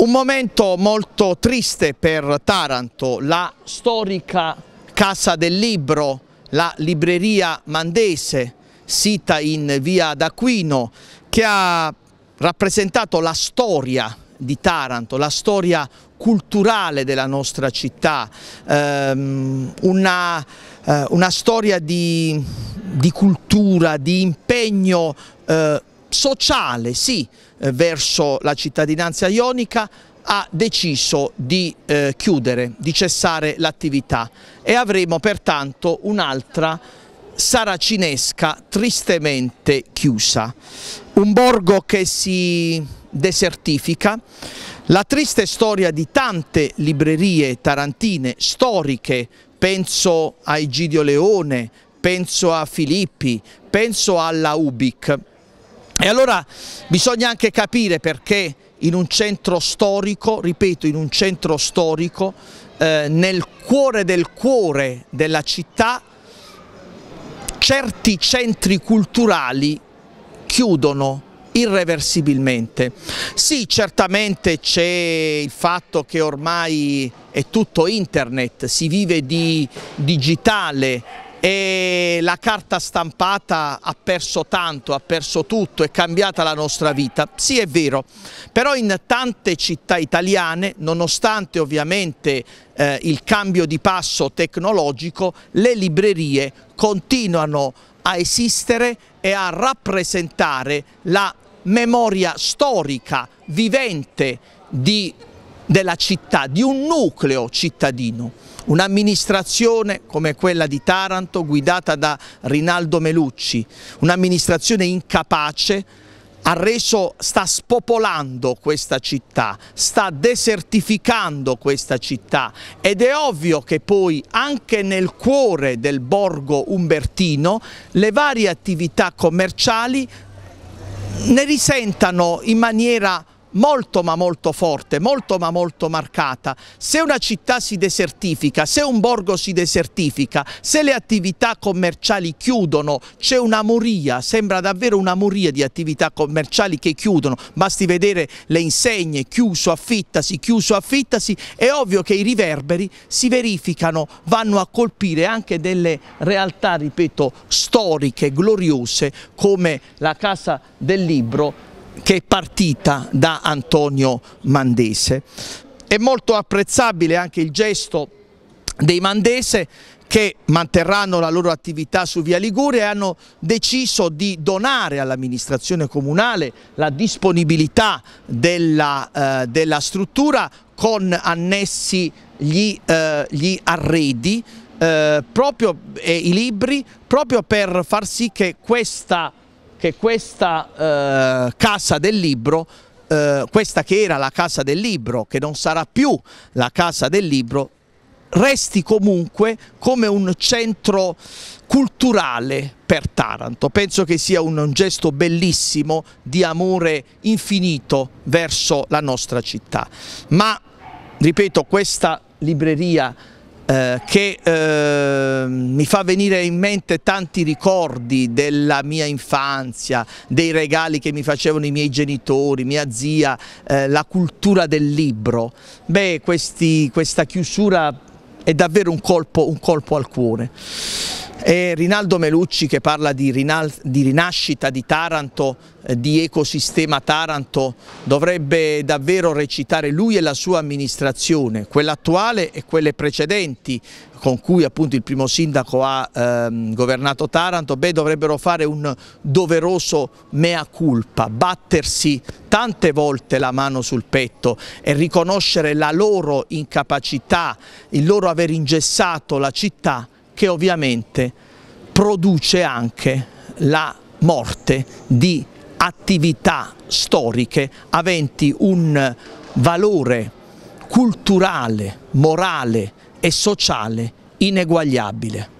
Un momento molto triste per Taranto, la storica Casa del Libro, la libreria Mandese, sita in via d'Aquino, che ha rappresentato la storia di Taranto, la storia culturale della nostra città, ehm, una, eh, una, storia di, di, cultura, di impegno eh, sociale sì eh, verso la cittadinanza ionica ha deciso di eh, chiudere, di cessare l'attività e avremo pertanto un'altra saracinesca tristemente chiusa. Un borgo che si desertifica, la triste storia di tante librerie tarantine storiche, penso a Egidio Leone, penso a Filippi, penso alla Ubic, e allora bisogna anche capire perché in un centro storico, ripeto in un centro storico, eh, nel cuore del cuore della città, certi centri culturali chiudono irreversibilmente. Sì, certamente c'è il fatto che ormai è tutto internet, si vive di digitale, e la carta stampata ha perso tanto, ha perso tutto, è cambiata la nostra vita. Sì è vero, però in tante città italiane, nonostante ovviamente eh, il cambio di passo tecnologico, le librerie continuano a esistere e a rappresentare la memoria storica, vivente di della città, di un nucleo cittadino. Un'amministrazione come quella di Taranto guidata da Rinaldo Melucci, un'amministrazione incapace, ha reso, sta spopolando questa città, sta desertificando questa città ed è ovvio che poi anche nel cuore del borgo umbertino le varie attività commerciali ne risentano in maniera molto ma molto forte, molto ma molto marcata. Se una città si desertifica, se un borgo si desertifica, se le attività commerciali chiudono, c'è una moria, sembra davvero una moria di attività commerciali che chiudono, basti vedere le insegne chiuso, affittasi, chiuso, affittasi, è ovvio che i riverberi si verificano, vanno a colpire anche delle realtà, ripeto, storiche, gloriose come la Casa del Libro che è partita da Antonio Mandese. È molto apprezzabile anche il gesto dei Mandese che manterranno la loro attività su Via Liguria e hanno deciso di donare all'amministrazione comunale la disponibilità della, eh, della struttura con annessi gli, eh, gli arredi eh, proprio, e i libri proprio per far sì che questa che questa eh, casa del libro eh, questa che era la casa del libro, che non sarà più la casa del libro, resti comunque come un centro culturale per Taranto. Penso che sia un, un gesto bellissimo di amore infinito verso la nostra città. Ma, ripeto, questa libreria eh, che eh, mi fa venire in mente tanti ricordi della mia infanzia, dei regali che mi facevano i miei genitori, mia zia, eh, la cultura del libro. Beh, questi, questa chiusura è davvero un colpo, un colpo al cuore. È Rinaldo Melucci che parla di, rinal di rinascita di Taranto, eh, di ecosistema Taranto, dovrebbe davvero recitare lui e la sua amministrazione, quella attuale e quelle precedenti con cui appunto il primo sindaco ha ehm, governato Taranto, beh, dovrebbero fare un doveroso mea culpa, battersi tante volte la mano sul petto e riconoscere la loro incapacità, il loro aver ingessato la città che ovviamente produce anche la morte di attività storiche aventi un valore culturale, morale e sociale ineguagliabile.